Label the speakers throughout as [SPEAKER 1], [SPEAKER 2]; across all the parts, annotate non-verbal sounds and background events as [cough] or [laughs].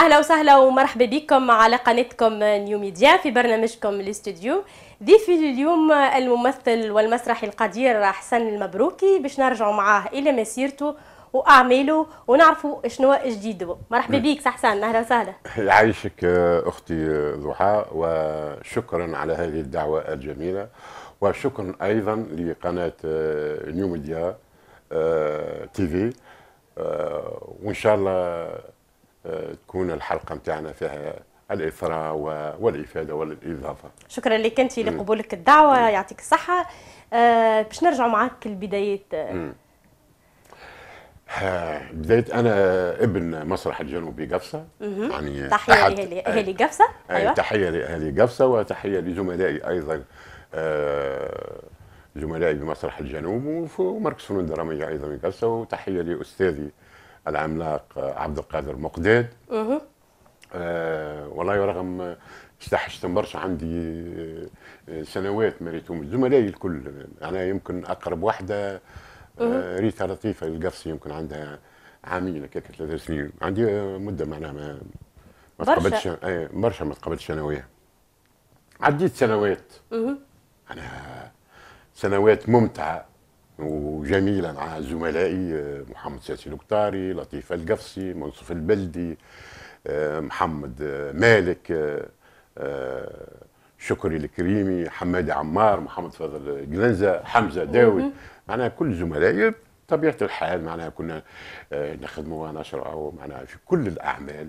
[SPEAKER 1] اهلا وسهلا ومرحبا بكم على قناتكم نيو ميديا في برنامجكم الاستوديو ضيفي اليوم الممثل والمسرحي القدير حسن المبروكي باش نرجعوا معاه الى مسيرته واعماله ونعرفوا شنو جديده مرحبا بك حسن اهلا وسهلا
[SPEAKER 2] يعيشك اختي ضحى وشكرا على هذه الدعوه الجميله وشكرا ايضا لقناه نيو ميديا آه، تي في آه، وان شاء الله تكون الحلقه نتاعنا فيها الاثراء والافاده والاضافه.
[SPEAKER 1] شكرا لك انت لقبولك الدعوه يعطيك الصحه آه، باش نرجعوا معاك البداية آه.
[SPEAKER 2] آه، بديت انا ابن مسرح الجنوبي قفصه يعني تحيه لاهالي
[SPEAKER 1] قفصه ايوه
[SPEAKER 2] تحيه لاهالي قفصه وتحيه لزملائي ايضا زملائي بمسرح الجنوب ومركز فنون دراميه ايضا من قفصه وتحيه لاستاذي العملاق آه، عبد القادر مقداد اها آه، والله رغم استحشتهم آه، برشا عندي سنوات مريتهم زملائي الكل انا يمكن اقرب وحده ريتا لطيفه القفصي يمكن عندها عامين هكاك ثلاثة سنين عندي مده معناها ما ما تقبلتش برشا ما تقبلتش انا وياها عديت سنوات انا سنوات ممتعه وجميله مع زملائي آه، محمد ساسي لكتاري لطيف القفصي منصف البلدي آه، محمد آه، مالك شكري الكريمي حمادي عمار محمد فضل جنزة حمزه داود معناها كل زملائي طبيعه الحال معناها كنا نخدموا ونشرعوا معناها في كل الاعمال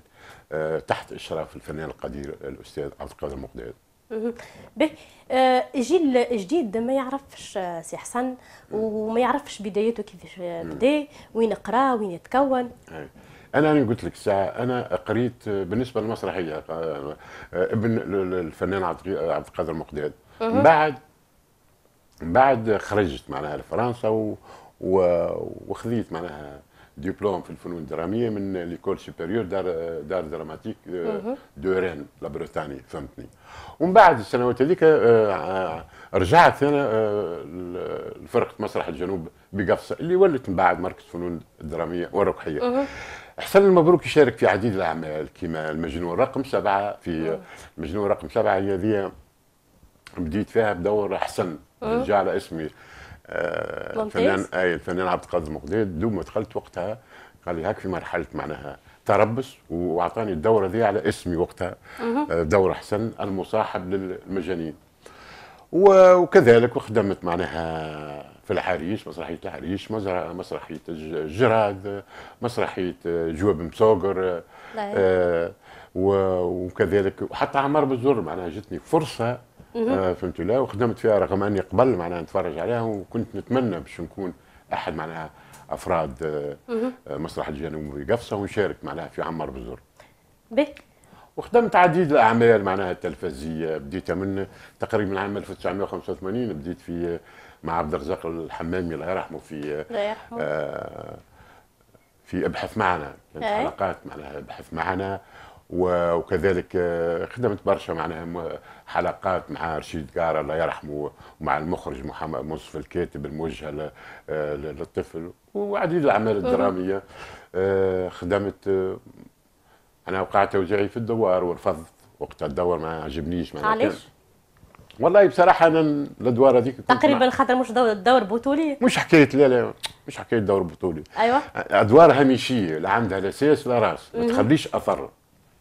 [SPEAKER 2] تحت اشراف الفنان القدير الاستاذ عبد القادر المقداد
[SPEAKER 1] [laughs] به آه، جيل جديد ما يعرفش آه، سي حسن وما يعرفش بدايته كيفاش آه، بدا وين قرا وين يتكون
[SPEAKER 2] انا انا قلت لك الساعه انا قريت بالنسبه للمسرحيه ابن الفنان عبد القادر المقداد من بعد من بعد خرجت معناها لفرنسا و... وخذيت معناها دبلوم في الفنون الدراميه من ليكول سوبيريور دار دار دراماتيك دو رين لا بريطانيا فهمتني ومن بعد السنوات هذيك آه، آه، رجعت انا آه، لفرقه مسرح الجنوب بقفصه اللي ولت من بعد مركز فنون الدراميه والرقحيه mhm. حسن المبروك يشارك في عديد الاعمال كما المجنون رقم سبعه في mhm. المجنون رقم سبعه هي بديت فيها بدور حسن mhm. رجع على اسمي آه، الفنان اي الفنان عبد القادر مقداد دوب ما دخلت وقتها قال لي هاك في مرحله معناها تربص واعطاني الدوره دي على اسمي وقتها آه، دوره حسن المصاحب للمجانين وكذلك وخدمت معناها في الحريش مسرحية الحريش مسرحية الجراد مسرحية آه، جواب مسوقر وكذلك وحتى عمار بزر معناها جتني فرصة آه، فهمت لا وخدمت فيها رغم اني قبل معناها نتفرج عليها وكنت نتمنى باش نكون احد معناها افراد مسرح الجنوبي قفصه ونشارك معناها في عمار بزر. به وخدمت عديد الاعمال معناها التلفزيه بديت من تقريبا عام 1985 بديت في مع عبد الرزاق الحمامي الله يرحمه في الله يرحمه آه في ابحث معنا كانت إيه. حلقات معناها ابحث معنا وكذلك آه، خدمت برشا معناها حلقات مع رشيد قارة الله يرحمه ومع المخرج محمد منصف الكاتب الموجهه آه، للطفل وعديد الاعمال الدراميه آه، خدمت انا وقعت وجعي في الدوار ورفضت وقت الدور ما عجبنيش معناها علاش؟ والله بصراحه انا الادوار هذيك
[SPEAKER 1] تقريبا خاطر مش دور, دور بطولي مش
[SPEAKER 2] حكايه لا لا مش حكايه دور بطولي ايوه ادوار هامشيه لا عندها لا ساس لا راس ما تخليش اثر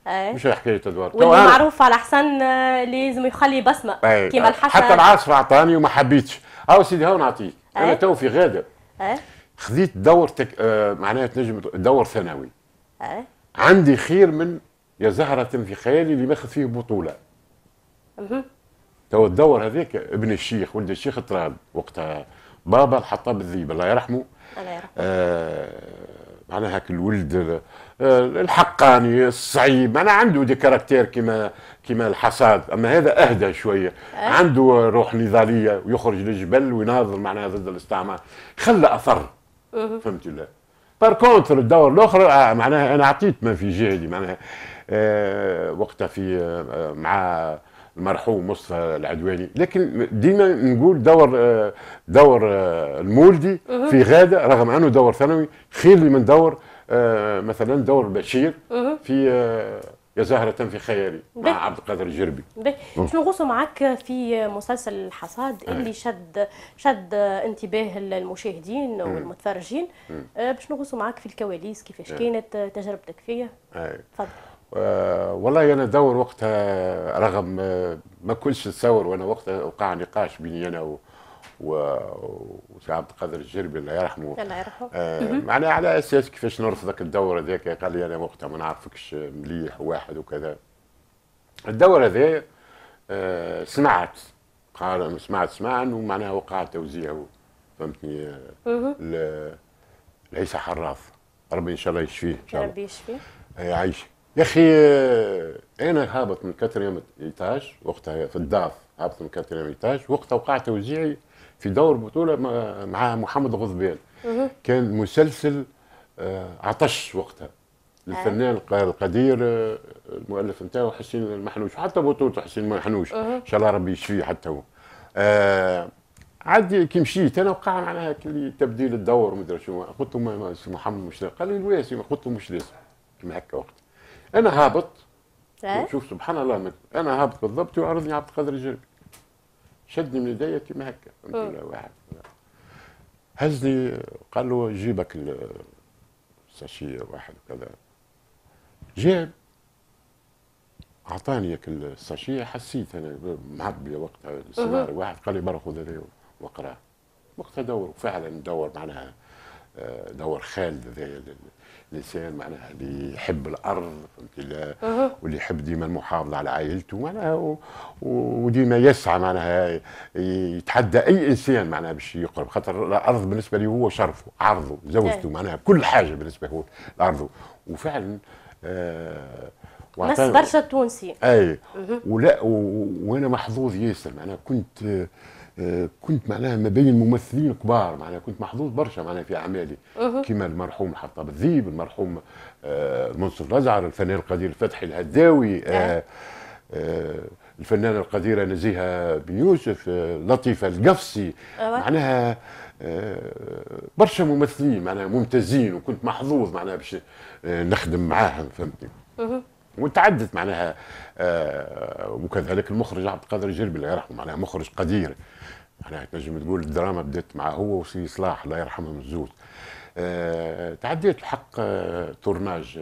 [SPEAKER 2] أيه. مش حكايه ادوار واللي معروف
[SPEAKER 1] على حسن آه، لازم يخلي بصمه أيه. كيما الحسن حتى العاصفه
[SPEAKER 2] عطاني وما حبيتش هاو سيدي هاو نعطيك أيه. انا تو في غاده أيه. خذيت دور تك... آه معناها تنجم دور ثانوي أيه. عندي خير من يا زهره في خيالي اللي ماخذ فيه بطوله تو الدور هذاك ابن الشيخ ولد الشيخ طراد وقتها بابا الحطاب الذيب الله يرحمه الله يرحمه آه معناها هاك الولد آه، الحقاني الصعيب معناها عنده دي كاركتير كيما كيما الحصاد اما هذا اهدى شويه أه؟ عنده روح نضاليه ويخرج للجبل ويناظر معناها ضد الاستعمار خلى اثر أه. فهمت ولا بار كونتر الدور الاخر آه معناها انا عطيت ما في جهدي معناها آه وقتها في آه مع المرحوم مصطفى العدواني لكن ديما نقول دور آه، دور آه، المولدي في غاده رغم انه دور ثانوي خير من دور آه، مثلا دور بشير في يا زهرة في خيالي مع عبد القادر الجربي
[SPEAKER 1] شنو نغوصوا معك في مسلسل الحصاد اللي شد شد انتباه المشاهدين والمتفرجين باش نغوصوا معك في الكواليس كيفاش كانت تجربتك فيها تفضل
[SPEAKER 2] آه، والله انا دور وقتها رغم آه، ما كنتش نتصور وانا وقتها وقع نقاش بيني انا و وسي عبد القادر الجربي الله يرحمه الله يرحمه آه معناها على اساس كيفاش نرفضك الدور هذاك قال لي انا وقتها ما نعرفكش مليح واحد وكذا الدور هذا آه سمعت قال سمعت سمعا ومعناها وقع توزيع فهمتني لعيسى حراث ربي ان شاء الله يشفيه ان شاء الله ربي يشفيه يعيشك آه، يا اخي انا هابط من كاتريام ايتاج وقتها في الداف هابط من كاتريام ايتاج وقتها وقع توزيعي في دور بطوله مع محمد غضبان كان مسلسل آه، عطش وقتها للفنان آه. القدير آه، المؤلف نتاعو حسين المحنوش حتى بطولته حسين المحنوش ان شاء الله ربي يشفيه حتى هو آه عاد كي مشيت انا وقع معناها تبديل الدور ومدري شنو قلت له محمد مش قال لي الواسي قلت له مش لازم كما هكا وقت انا هابط شوف سبحان الله من. انا هابط بالضبط وعرضني عبد القادر الجربي شدني من يدي كيما هكا واحد هزني قال له جيبك الساشيه واحد كذا جاب اعطاني ياك الساشيه حسيت انا معبي وقتها السيناريو واحد قال لي برا خذ هذا واقراه وقتها دور فعلا دور معناها دور خالد هذايا الانسان معناها اللي يحب الارض واللي يحب ديما المحافظه على عائلته معناها وديما يسعى معناها يتحدى اي انسان معناها باش يقرب خاطر الارض بالنسبه لي هو شرفه عرضه زوجته معناها كل حاجه بالنسبه له الارض وفعلا آه ناس برشا
[SPEAKER 1] تونسي اي
[SPEAKER 2] ولا وانا محظوظ ياسر معناها كنت آه آه، كنت معناها ما بين الممثلين الكبار معناها كنت محظوظ برشا معناها في اعمالي كما المرحوم الحطاب الذيب المرحوم آه، منصف الازعر الفنان القدير الفتحي الهداوي آه، نعم. الفنانة القديرة نزيهة بن يوسف لطيفة القفصي أيوة. معناها برشا ممثلين معناها ممتازين وكنت محظوظ معناها باش نخدم معاهم فهمتني وتعدت معناها آه، وكذلك المخرج عبد القادر الجربي الله يرحمه معناها مخرج قدير معناها يعني تنجم تقول الدراما بدات مع هو وسي صلاح الله يرحمهم الزوز آه، تعديت الحق آه، تورناج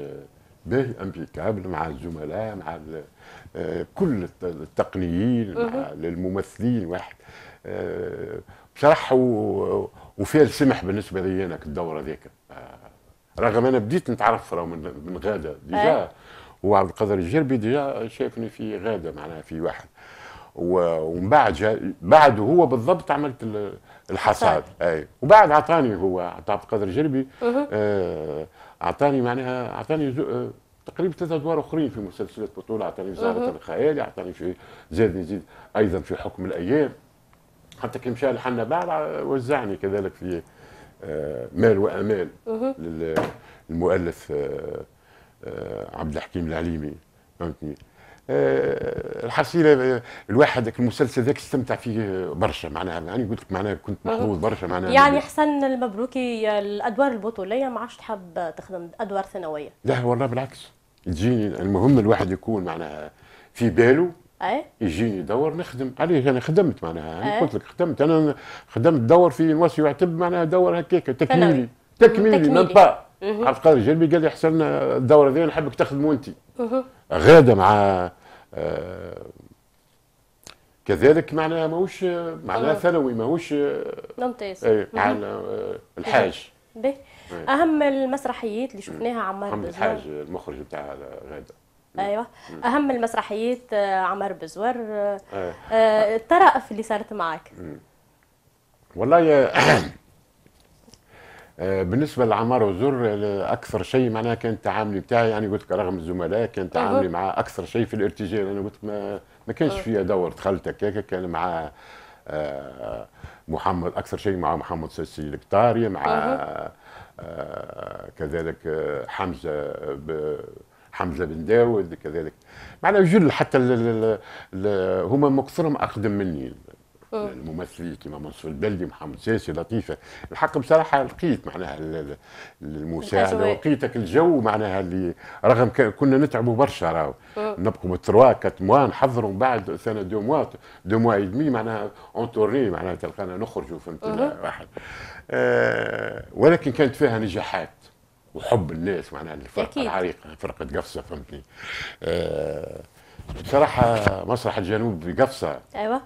[SPEAKER 2] به امبيكابل مع الزملاء مع كل التقنيين مع الممثلين واحد بصراحه وفيها السمح بالنسبه لي انا الدوره ذيك رغم انا بديت نتعرف من غاده ديجا وعبد القادر الجربي ديجا شافني في غاده معناها في واحد ومن بعد جا بعد هو بالضبط عملت الحصاد اي وبعد عطاني هو عطى عبد القادر الجربي آه، اعطاني معناها اعطاني آه، تقريبا ثلاثة ادوار اخرين في مسلسلات بطوله اعطاني في زهره الخيال اعطاني في زاد نزيد ايضا في حكم الايام حتى كي مشى لحنا بعد وزعني كذلك في آه، مال وامال للمؤلف آه، عبد الحكيم العليمي فهمتني آه، الحصيله الواحد المسلسل ذاك استمتع فيه برشا معناها يعني قلت لك معناها كنت محظوظ برشا معناها يعني
[SPEAKER 1] حسن المبروكي الادوار البطوليه ما عادش تحب تخدم ادوار ثانويه
[SPEAKER 2] لا والله بالعكس تجيني المهم الواحد يكون معناها في باله اي يجيني دور نخدم عليه انا خدمت معناها يعني قلت لك خدمت انا خدمت دور في نواسي يعتب معناها دور هكاك تكميلي تكميلي, تكميلي. من عبد القادر الجلبي قال لي حسن الدوره ذي نحبك تخدمه انت غاده مع آه، كذلك معناها ماهوش معناها ثانوي ماهوش آه،
[SPEAKER 1] ممتاز إيه، مع آه، الحاج به إيه. اهم المسرحيات اللي شفناها عمار بزوار الحاج
[SPEAKER 2] المخرج بتاع غاده
[SPEAKER 1] ايوه إيه. اهم المسرحيات عمر بزور الطرائف اللي صارت معك
[SPEAKER 2] والله يا [clears throat] آه، بالنسبه لعمار وزر اكثر شيء معناها كان تعاملي بتاعي يعني قلت لك رغم الزملاء كان تعاملي معاه اكثر شيء في الارتجال انا قلت ما, ما كانش أه. فيها دور دخلت هكاك كان مع آه، محمد اكثر شيء مع محمد سيسي الكتاري مع كذلك حمزه حمزه بن داود كذلك معناها جل حتى هما مقصرهم اقدم مني آه. يعني الممثلين كما منصور البلدي محمد ساسي لطيفه الحق بصراحه لقيت معناها المساعده لقيتك الجو معناها اللي رغم كنا نتعبوا برشا راهو آه. نبقوا بالتروا كات موا نحضروا من بعد سنه دو موا دو موا ايدمي معناها اون تورني معناها تلقانا نخرجوا فهمت آه. واحد ولكن كانت فيها نجاحات وحب الناس معناها الفرقه العريقه فرقه قفصه فهمتني بصراحه مسرح الجنوب بقفصه ايوه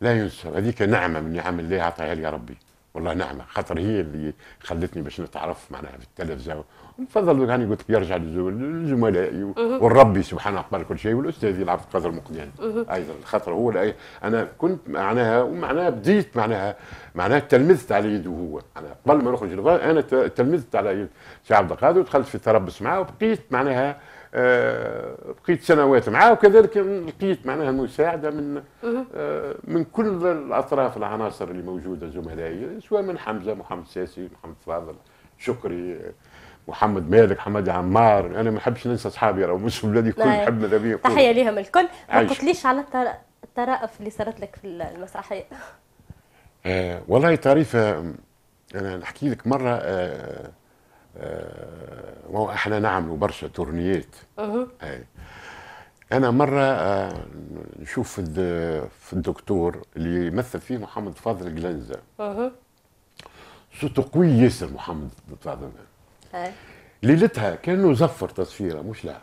[SPEAKER 2] لا ينسر هذيك نعمه من نعم الله عطاها لي ربي والله نعمه خاطر هي اللي خلتني باش نتعرف معناها في التلفزه نفضل يعني قلت لك يرجع لزملائي والربي سبحانه قبل كل شيء والاستاذ يلعب قدر مقدان ايضا خاطر هو لأي انا كنت معناها ومعناها بديت معناها معناها تلمذت على يده هو انا قبل ما نخرج انا تلمذت على يد سي عبد القادر ودخلت في التربص معاه وبقيت معناها آه، بقيت سنوات معاه وكذلك لقيت معناها المساعده من آه، من كل الاطراف العناصر اللي موجوده زملائي سواء من حمزه محمد ساسي محمد فاضل شكري محمد مالك محمد عمار انا ما نحبش ننسى اصحابي راهو مش بلادي الكل نحب ماذا بيا تحيه
[SPEAKER 1] ليهم الكل ما قلتليش على الطرائف اللي صارت لك في المسرحيه
[SPEAKER 2] آه والله طريفه آه، انا نحكي لك مره آه آه احنا نعملوا برشا تورنيات اها انا مره آه نشوف في الدكتور اللي يمثل فيه محمد فاضل جلنزه اها صوته قوي ياسر محمد فاضل اي ليلتها كانه زفر تصفيره مش لا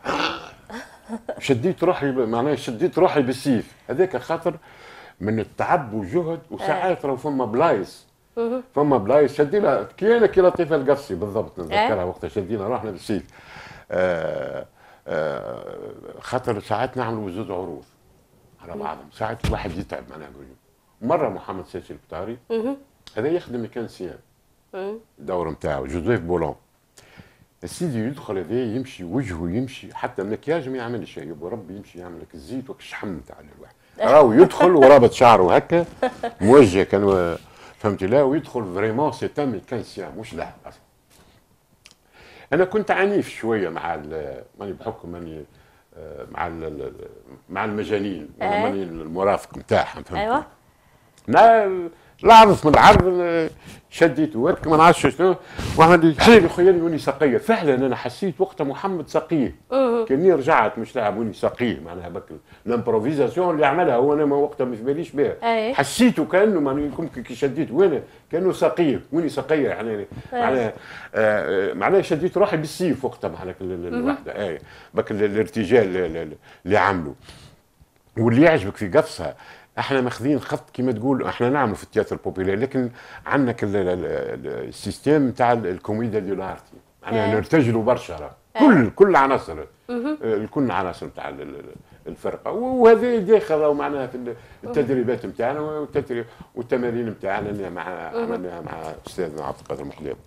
[SPEAKER 2] شديت روحي معناها شديت روحي بالسيف هذاك خاطر من التعب والجهد وساعات راهو فما بلايص فما بلايص شدينا كيانا كي لطيفه القفصي بالضبط إيه؟ نتذكرها وقتها شدينا رحنا للسيد آه، آه، خاطر ساعات نعملوا زوز عروض على بعضهم ساعات الواحد يتعب معناها مره محمد ساسي البطاري هذا يخدم سيان الدور إيه. نتاعو جوزيف بولون السيدي يدخل هذا يمشي وجهه يمشي حتى المكياج ما يعملش يا ربي يمشي يعمل لك الزيت والشحم نتاع الواحد [laughs] راهو يدخل ورابط شعره هكا موجه كان و... فهمت لا ويدخل فريمون سي ان ميكانيسيان مش لاعب انا كنت عنيف شويه مع ماني بحكم ماني آه، مع مع المجانين إيه. ماني المرافق نتاعهم فهمت ايوه العرض من العرض شديت ما نعرفش شنو واحمد يحلي خويا يقول سقيه فعلا انا حسيت وقتها محمد سقيه كاني رجعت مش لاعب وني سقيه معناها بك الامبروفيزاسيون اللي عملها هو انا ما وقتها ما في باليش بها حسيته كانه معناها كي شديت وانا كانه سقيه وني سقيه يعني معناها آه، معناها شديت روحي بالسيف وقتها معناها الوحده اي بك الارتجال اللي عمله واللي يعجبك في قفصه احنا ماخذين خط كما تقول احنا نعملوا في التياتر بوبيلير لكن عندنا السيستم تاع الكوميديا ديلارتي احنا إيه. نرتجلوا برشا إيه. كل كل عناصر آه، الكل عناصر نتاع الفرقه وهذا داخل معناها في التدريبات نتاعنا والتمارين نتاعنا اللي مع عملناها مع استاذنا عبد القادر المقليب.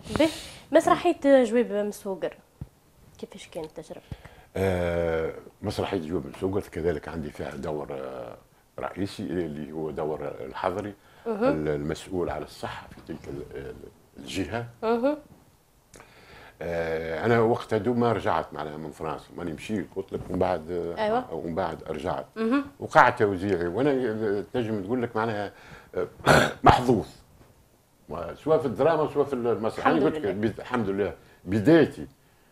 [SPEAKER 1] مسرحيه جواب مسوقر كيفاش كانت تجربتك؟
[SPEAKER 2] آه مسرحيه جواب مسوقر كذلك عندي فيها دور آه رئيسي اللي هو دور الحضري المسؤول على الصحه في تلك الجهه آه، انا وقتها دو ما رجعت معناها من فرنسا ماني مشيت قلت لك ومن بعد أيوة. ومن بعد رجعت وقع توزيعي وانا تنجم تقول لك معناها آه، محظوظ سواء في الدراما سواء في المسرح انا قلت لك الحمد لله بدايتي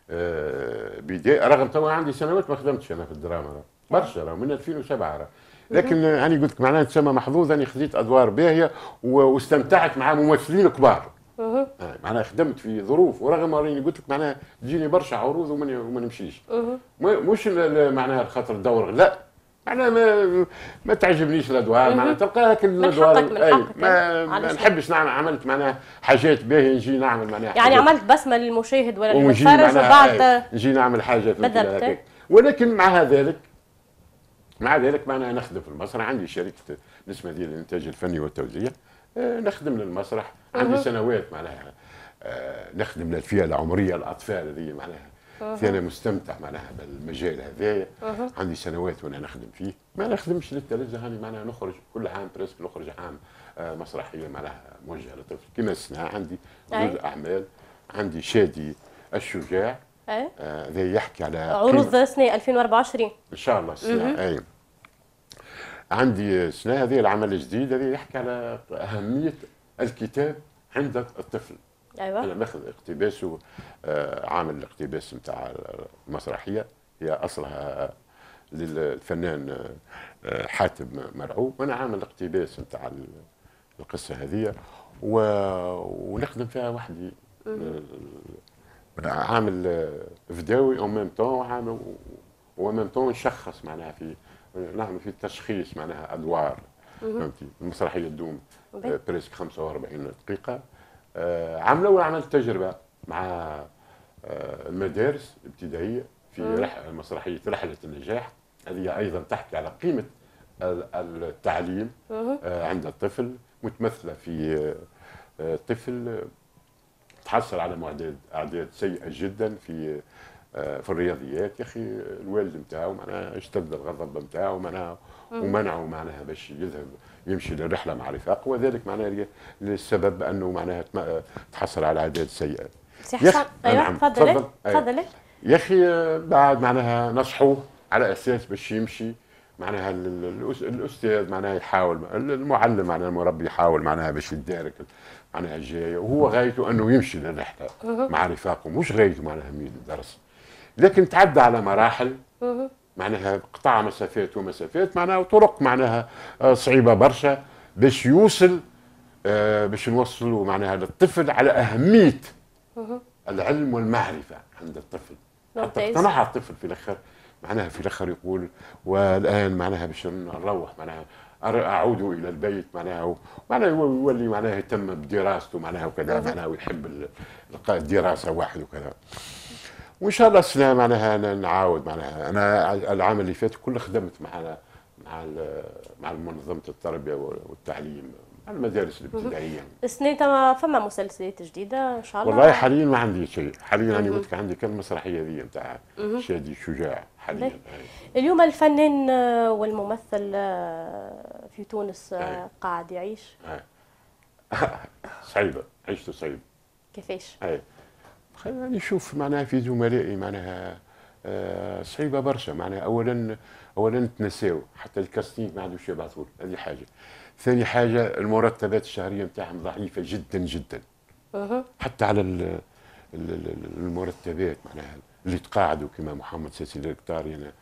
[SPEAKER 2] آه، بدايه رغم توا عندي سنوات ما خدمتش انا في الدراما برشا من 2007 لكن يعني قلت لك معناها تسمى محظوظ اني خديت ادوار باهيه واستمتعت مع ممثلين كبار اها آه، معناها خدمت في ظروف ورغم راني قلت لك معناها تجيني برشا عروض وما نمشيش اها مش معناها خاطر الدور لا معناها ما ما تعجبنيش الادوار معناها تلقاها كل الادوار من حقك من ما, ما نحبش نعمل عملت معناها حاجات باهيه نجي نعمل معناها يعني
[SPEAKER 1] عملت بسمه للمشاهد ولا للمتفرج وبعد
[SPEAKER 2] نجي نعمل حاجات إيه. ولكن مع ذلك مع ذلك معنا نخدم في المسرح عندي شركه نسمه دي للإنتاج الفني والتوزيع آه، نخدم للمسرح عندي سنوات معناها آه، نخدم للفئه العمريه الاطفال اللي معناها انا مستمتع معناها بالمجال هذايا عندي سنوات وانا نخدم فيه ما نخدمش للتلفزه هاني معناها نخرج كل عام بريسك نخرج عام آه، مسرحيه معناها موجهه للطفل كما السنه عندي زوج اعمال عندي شادي الشجاع ايه آه يحكي على عروض
[SPEAKER 1] سنه 2024 ان شاء الله السنه اي
[SPEAKER 2] عندي السنه هذه العمل الجديد هذه يحكي على اهميه الكتاب عند الطفل ايوه انا ناخذ اقتباس آه، عامل الاقتباس نتاع المسرحيه هي اصلها للفنان آه، حاتم مرعوب وانا عامل اقتباس نتاع القصه هذه ونخدم فيها وحدي عامل فداوي او ميم تون وعامل ميم تون نشخص معناها في نعمل في تشخيص معناها ادوار فهمتي المسرحيه تدوم آه، بريسك 45 دقيقه آه، عملوا عمل تجربه مع آه، المدارس الابتدائيه في رح مسرحيه رحله النجاح هذه ايضا تحكي على قيمه التعليم عند الطفل متمثله في طفل تحصل على معدات اعداد سيئه جدا في آه، في الرياضيات يا اخي الوالد نتاعو معناها اشتد الغضب نتاعو معناها ومنعه معناها باش يذهب يمشي للرحله مع رفاقه وذلك معناها للسبب انه معناها تحصل على اعداد سيئه. سي حسن ايوه نعم، تفضل أيوة. تفضل يا اخي آه، بعد معناها نصحوه على اساس باش يمشي معناها الاستاذ معناها يحاول المعلم معناها المربي يحاول معناها باش يدارك معناها الجايه وهو غايته انه يمشي للرحله مع رفاقه مش غايته معناها من الدرس لكن تعدى على مراحل معناها قطع مسافات ومسافات معناها وطرق معناها آه، صعيبه برشا باش يوصل آه، باش نوصلوا معناها للطفل على اهميه العلم والمعرفه عند الطفل
[SPEAKER 3] حتى
[SPEAKER 2] الطفل في الاخر معناها في الاخر يقول والان معناها باش نروح معناها اعود الى البيت معناها معناها يولي معناها يتم بدراسته معناها وكذا معناها ويحب الدراسه واحد وكذا وان شاء الله السنه معناها نعاود معناها انا العام اللي فات كله خدمت مع مع مع منظمه التربيه والتعليم المدارس الابتدائيه
[SPEAKER 1] السنه تما فما مسلسلات جديده ان شاء الله والله حاليا
[SPEAKER 2] ما عندي شيء حاليا انا قلت عندي كان المسرحيه ذي نتاع شادي شجاع
[SPEAKER 1] طيب. اليوم الفنان آه، والممثل آه، في تونس آه، قاعد يعيش
[SPEAKER 2] [laughs] صعيبه عيشته صعيبه كيفاش؟ أيه. نشوف معناها في زملائي معناها صعيبه برشا معناها اولا اولا تنساو حتى الكاستينغ ما عندوش يبعثوا هذه حاجه ثاني حاجه المرتبات الشهريه نتاعهم ضعيفه جدا جدا حتى على المرتبات معناها اللي تقاعدوا كما محمد ساسي الكتاري يعني، انا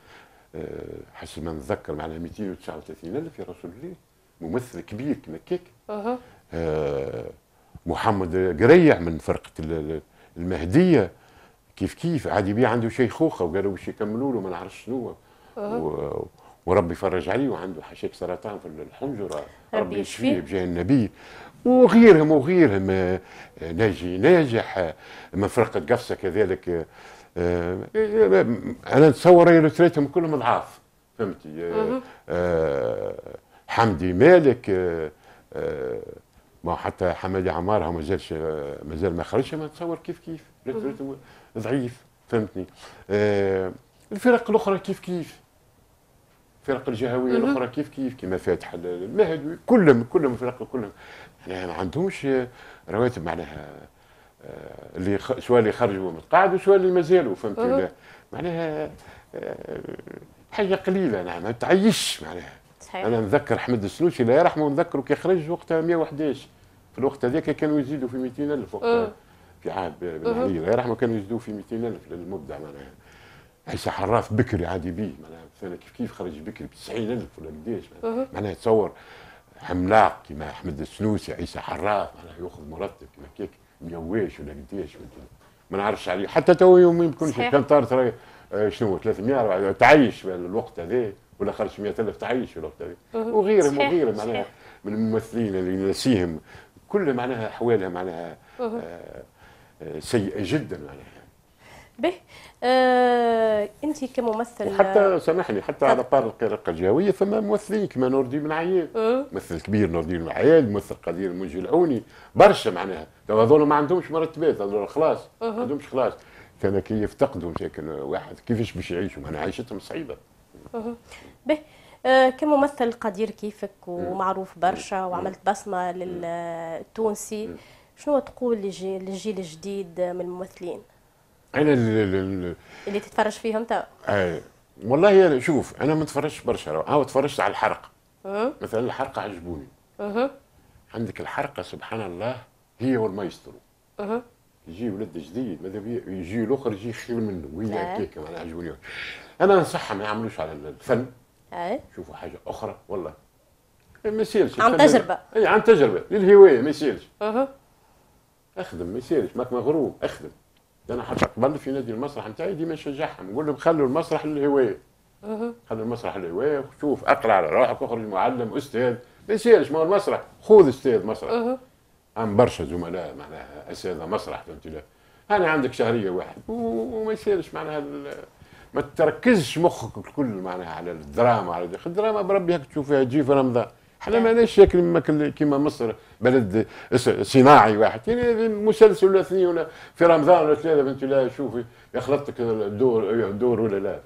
[SPEAKER 2] آه، حسب ما نتذكر معنا 239 الف يا رسول الله ممثل كبير كما كيك أه. محمد قريع من فرقه المهديه كيف كيف عادي يبيع عنده شيخوخه وقالوا باش يكملوا له ما نعرفش شنو
[SPEAKER 3] أه.
[SPEAKER 2] وربي يفرج عليه وعنده حشيك سرطان في الحنجره ربي يشفيه بجاه النبي وغيرهم وغيرهم آه، ناجي ناجح آه، من فرقه قفصه كذلك آه، انا نتصور هي ثلاثهم كلهم ضعاف فهمتي آه، آه، حمدي مالك ما حتى حمادي عمارها ما زالش مازال ما خرجش ما نتصور كيف كيف ضعيف فهمتني الفرق الاخرى كيف كيف الفرق الجهويه الاخرى كيف كيف كما فاتح المهد كلهم كلهم الفرق كلهم يعني ما عندهمش رواتب معناها آه، اللي سواء اللي خرجوا من القاعده وسواء اللي مازالوا فهمت ولا معناها آه، حاجه قليله نعم ما تعيش معناها صحيح. انا نذكر احمد السنوسي الله يرحمه نذكره كي خرج وقتها 111 في الوقت هذاك كانوا يزيدوا في 200000 وقتها في عهد بن علي الله يرحمه كانوا يزيدوا في 200000 للمبدع معناها عيسى حراف بكري عادي بيه معناها كيف كيف خرج بكري ب 90000 ولا قداش معناها, تصور عملاق كما احمد السنوسي عيسى حراف معناها ياخذ مرتب كيما كيك مجواش ولا قداش ما نعرفش عليه حتى تو يوم يمكن كان طارت آه، شنو 300 تعيش في الوقت هذا ولا 100000 تعيش في الوقت هذا
[SPEAKER 3] أه، وغيرهم وغيرهم معناها
[SPEAKER 2] من الممثلين اللي نسيهم كل معناها احوالها معناها أه. سيئه جدا معناها
[SPEAKER 1] به آه انت كممثل حتى
[SPEAKER 2] سامحني حتى على طار القرقه الجهويه فما ممثلين كما نور الدين بن عياد ممثل كبير نور الدين بن عياد ممثل قدير منجي العوني برشا معناها هذول ما عندهمش مرتبات هذول خلاص ما عندهمش خلاص كان كي يفتقدوا مساكن واحد كيفاش باش يعيشوا معناها عيشتهم صعيبه
[SPEAKER 1] به آه، كممثل قدير كيفك ومعروف برشا وعملت بصمه للتونسي شنو تقول للجيل الجديد من الممثلين؟
[SPEAKER 2] انا اللي,
[SPEAKER 1] اللي تتفرج فيهم انت
[SPEAKER 2] آه والله شوف انا ما تفرجتش برشا اه تفرجت على الحرق مثلا الحرقه عجبوني عندك الحرقه سبحان الله هي والمايسترو يجي ولد جديد ماذا بيا يجي الاخر يجي خير منه وهي هكاك آه. معناها عجبوني انا ننصحها ما يعملوش على الفن أي. آه. شوفوا حاجه اخرى والله ما يسيرش عن تجربه اي عن تجربه للهوايه ما يصيرش اخدم ما يسيرش ماك مغروب اخدم ده انا حتى قبل في نادي المسرح نتاعي ديما نشجعهم نقول لهم خلوا المسرح للهوايه خلوا المسرح للهوايه شوف اقرا على روحك اخرج معلم استاذ ما يصيرش ما هو المسرح خذ استاذ مسرح عم برشا زملاء معناها اساتذه مسرح فهمت انا عندك شهريه واحد وما يصيرش معناها ما تركزش مخك الكل معناها على الدراما على الدراما بربي تشوف فيها تجي في رمضان احنا ماناش شاكل كيما مصر بلد صناعي واحد يعني مسلسل ولا اثنين ولا في رمضان ولا ثلاثه بنت لا شوفي خلطتك الدور الدور ولا لا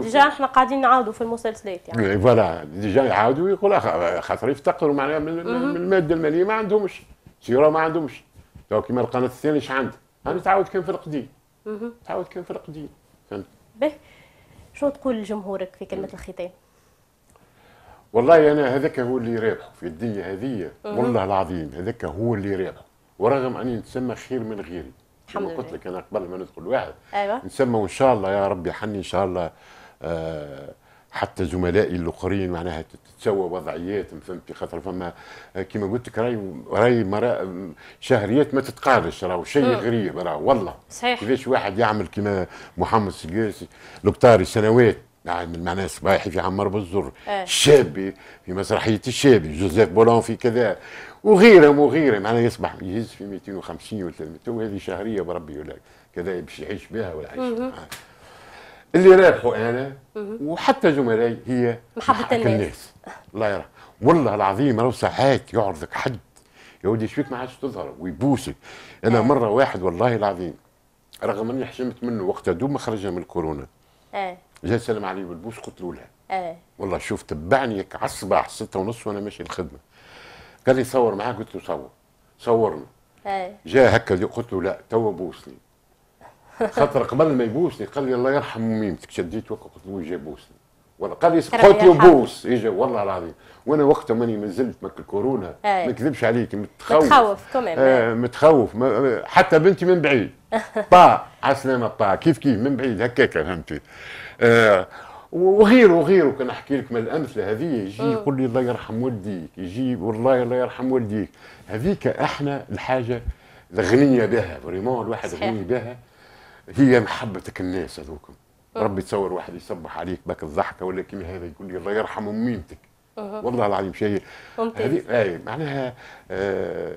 [SPEAKER 2] ديجا
[SPEAKER 1] احنا قاعدين نعاودوا في المسلسلات يعني
[SPEAKER 2] إيه، فوالا ديجا يعاودوا يقول خاطر يفتقروا معناها من, الماده الماليه ما عندهمش سيرو ما عندهمش تو كيما القناه الثانيه اش عندها عندها تعاود كان في القديم
[SPEAKER 1] تعاود كان في القديم فهمت باهي شنو تقول لجمهورك في كلمه الختام؟
[SPEAKER 2] والله انا هذاك هو اللي رابحه في الدنيا هذه والله العظيم هذاك هو اللي رابحه ورغم اني نتسمى خير من غيري الحمد لله قلت لك انا قبل ما ندخل واحد أيوة. نسمى وان شاء الله يا ربي حني ان شاء الله آه حتى زملائي الاخرين معناها تتسوى وضعيات فهمت خاطر فما آه، كيما قلت لك راي راي شهريات ما تتقادش راهو شيء أه. غريب راهو والله صحيح كيفاش واحد يعمل كيما محمد السقاسي لوكتاري سنوات يعني نعم، معناها صباحي في عمار بالزر آه. الشابي في مسرحيه الشابي جوزيف بولون في كذا وغيرهم وغيرهم معناها يصبح يهز في 250 و 300 هذه شهريه بربي ولا كذا باش يعيش بها ولا يعيش اللي رابحوا انا وحتى زملائي هي
[SPEAKER 1] محبه الناس. الناس
[SPEAKER 2] الله يرحم والله العظيم لو ساعات يعرضك حد يا ودي شبيك ما عادش تظهر ويبوسك انا آه. مره واحد والله العظيم رغم اني حشمت منه وقتها دوب ما خرجنا من الكورونا ايه زي عليه علي قلت له لا اه والله شوف تبعني على الصباح 6 ونص وانا ماشي الخدمه قال لي صور معاه قلت له صور صورنا
[SPEAKER 3] اه جاء
[SPEAKER 2] هكا قلت له لا تو بوسني خاطر قبل ما يبوسني قال لي الله يرحم ميمتك شديت وقت قلت له يجي بوسني والله قال لي قلت له بوس اجا إيه والله العظيم وانا وقتها ماني ما زلت مك الكورونا آه. ما نكذبش عليك متخوف متخوف
[SPEAKER 1] كمان يعني؟ آه
[SPEAKER 2] متخوف ما حتى بنتي من بعيد با [laughs] على السلامه با كيف كيف من بعيد هكاك فهمتي آه وغيره وغيره كان احكي لك من الامثله هذه يجي آه. يقول لي الله يرحم والديك يجي والله الله يرحم والديك هذيك احنا الحاجه الغنيه بها فريمون الواحد غني بها هي محبتك الناس هذوكم آه. ربي تصور واحد يصبح عليك باك الضحكه ولا كيما هذا يقول لي الله يرحم اميمتك آه. والله العظيم شيء
[SPEAKER 3] هذه اي
[SPEAKER 2] معناها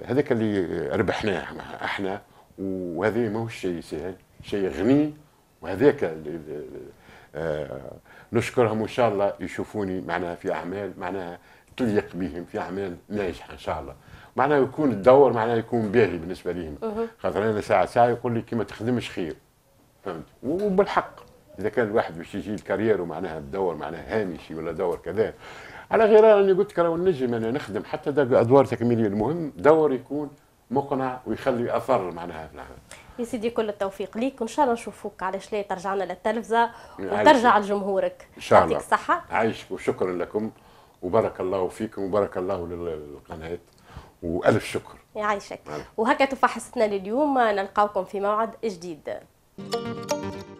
[SPEAKER 2] هذاك اللي ربحناه احنا وهذا ماهوش شيء سهل شيء غني وهذاك آه، نشكرهم وان شاء الله يشوفوني معناها في اعمال معناها تليق بهم في اعمال ناجحه ان شاء الله معناها يكون الدور معناها يكون باهي بالنسبه لهم خاطر انا ساعه ساعه يقول لي كي ما تخدمش خير فهمت وبالحق اذا كان الواحد باش يجي الكاريير معناها الدور معناها هامشي ولا دور كذا على غير انا قلت لك راه نجم انا نخدم حتى ادوار تكميليه المهم دور يكون مقنع ويخلي اثر معناها
[SPEAKER 1] يا سيدي كل التوفيق ليك وان شاء الله نشوفوك على شلي ترجعنا للتلفزه وترجع لجمهورك ان شاء الله يعطيك الصحه
[SPEAKER 2] عايشك وشكرا لكم وبارك الله فيكم وبارك الله للقناه والف شكر
[SPEAKER 1] يعيشك نعم. وهكا تفحصتنا لليوم نلقاكم في موعد جديد